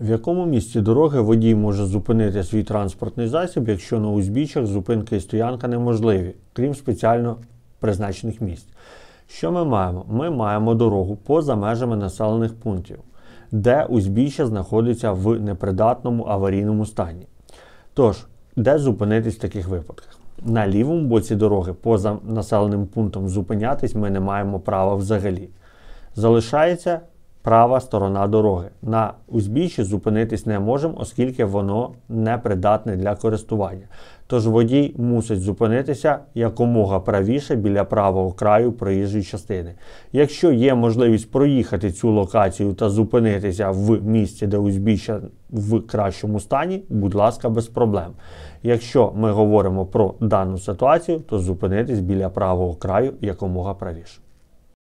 В якому місці дороги водій може зупинити свій транспортний засіб, якщо на узбіччях зупинка і стоянка неможливі, крім спеціально призначених місць? Що ми маємо? Ми маємо дорогу поза межами населених пунктів, де узбіччя знаходиться в непридатному аварійному стані. Тож, де зупинитись в таких випадках? На лівому боці дороги, поза населеним пунктом зупинятись, ми не маємо права взагалі. Залишається права сторона дороги. На узбіччі зупинитись не можемо, оскільки воно не придатне для користування. Тож водій мусить зупинитися якомога правіше біля правого краю проїжджої частини. Якщо є можливість проїхати цю локацію та зупинитися в місці, де узбіччя в кращому стані, будь ласка, без проблем. Якщо ми говоримо про дану ситуацію, то зупинитись біля правого краю якомога правіше.